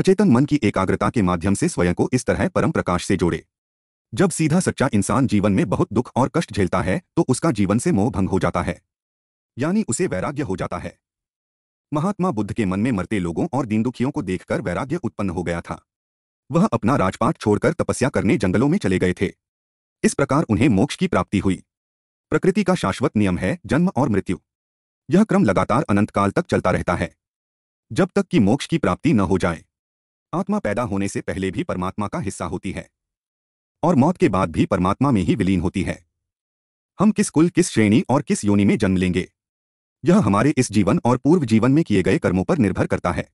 अचेतन मन की एकाग्रता के माध्यम से स्वयं को इस तरह परम प्रकाश से जोड़े जब सीधा सच्चा इंसान जीवन में बहुत दुख और कष्ट झेलता है तो उसका जीवन से मोह भंग हो जाता है यानी उसे वैराग्य हो जाता है महात्मा बुद्ध के मन में मरते लोगों और दीनदुखियों को देखकर वैराग्य उत्पन्न हो गया था वह अपना राजपाट छोड़कर तपस्या करने जंगलों में चले गए थे इस प्रकार उन्हें मोक्ष की प्राप्ति हुई प्रकृति का शाश्वत नियम है जन्म और मृत्यु यह क्रम लगातार अनंतकाल तक चलता रहता है जब तक कि मोक्ष की प्राप्ति न हो जाए आत्मा पैदा होने से पहले भी परमात्मा का हिस्सा होती है और मौत के बाद भी परमात्मा में ही विलीन होती है हम किस कुल किस श्रेणी और किस योनि में जन्म लेंगे यह हमारे इस जीवन और पूर्व जीवन में किए गए कर्मों पर निर्भर करता है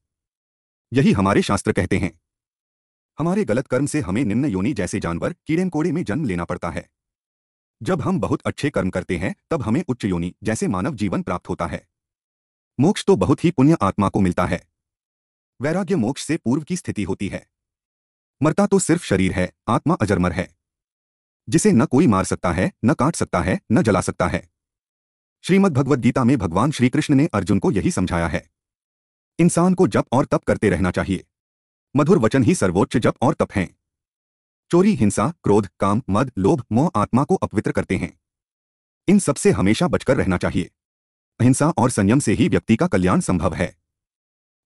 यही हमारे शास्त्र कहते हैं हमारे गलत कर्म से हमें निम्न योनि जैसे जानवर कीड़े कोड़े में जन्म लेना पड़ता है जब हम बहुत अच्छे कर्म करते हैं तब हमें उच्च योनि जैसे मानव जीवन प्राप्त होता है मोक्ष तो बहुत ही पुण्य आत्मा को मिलता है वैराग्य मोक्ष से पूर्व की स्थिति होती है मरता तो सिर्फ शरीर है आत्मा अजरमर है जिसे न कोई मार सकता है न काट सकता है न जला सकता है श्रीमद भगवद गीता में भगवान श्री कृष्ण ने अर्जुन को यही समझाया है इंसान को जप और तप करते रहना चाहिए मधुर वचन ही सर्वोच्च जप और तप हैं चोरी हिंसा क्रोध काम मद लोभ मोह आत्मा को अपवित्र करते हैं इन सबसे हमेशा बचकर रहना चाहिए अहिंसा और संयम से ही व्यक्ति का कल्याण संभव है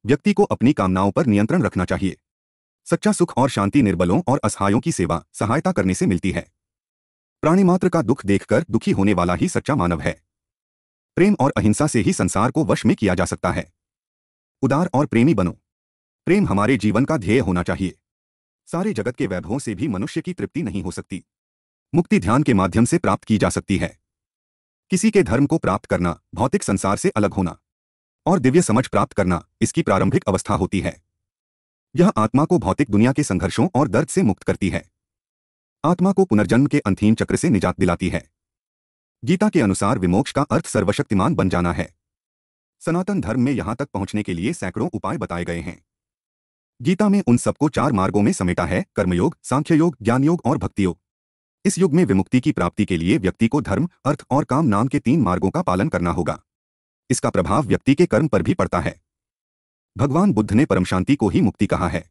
व्यक्ति को अपनी कामनाओं पर नियंत्रण रखना चाहिए सच्चा सुख और शांति निर्बलों और असहायों की सेवा सहायता करने से मिलती है प्राणी मात्र का दुख देखकर दुखी होने वाला ही सच्चा मानव है प्रेम और अहिंसा से ही संसार को वश में किया जा सकता है उदार और प्रेमी बनो प्रेम हमारे जीवन का ध्येय होना चाहिए सारे जगत के वैभवों से भी मनुष्य की तृप्ति नहीं हो सकती मुक्ति ध्यान के माध्यम से प्राप्त की जा सकती है किसी के धर्म को प्राप्त करना भौतिक संसार से अलग होना और दिव्य समझ प्राप्त करना इसकी प्रारंभिक अवस्था होती है यह आत्मा को भौतिक दुनिया के संघर्षों और दर्द से मुक्त करती है आत्मा को पुनर्जन्म के अंतिम चक्र से निजात दिलाती है गीता के अनुसार विमोक्ष का अर्थ सर्वशक्तिमान बन जाना है सनातन धर्म में यहां तक पहुंचने के लिए सैकड़ों उपाय बताए गए हैं गीता में उन सबको चार मार्गों में समेटा है कर्मयोग सांख्य योग ज्ञान योग और भक्तियोग इस युग में विमुक्ति की प्राप्ति के लिए व्यक्ति को धर्म अर्थ और काम नाम के तीन मार्गों का पालन करना होगा इसका प्रभाव व्यक्ति के कर्म पर भी पड़ता है भगवान बुद्ध ने परम शांति को ही मुक्ति कहा है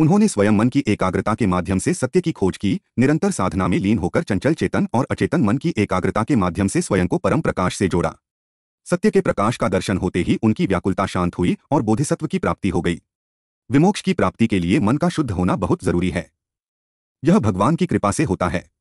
उन्होंने स्वयं मन की एकाग्रता के माध्यम से सत्य की खोज की निरंतर साधना में लीन होकर चंचल चेतन और अचेतन मन की एकाग्रता के माध्यम से स्वयं को परम प्रकाश से जोड़ा सत्य के प्रकाश का दर्शन होते ही उनकी व्याकुलता शांत हुई और बोधिसत्व की प्राप्ति हो गई विमोक्ष की प्राप्ति के लिए मन का शुद्ध होना बहुत जरूरी है यह भगवान की कृपा से होता है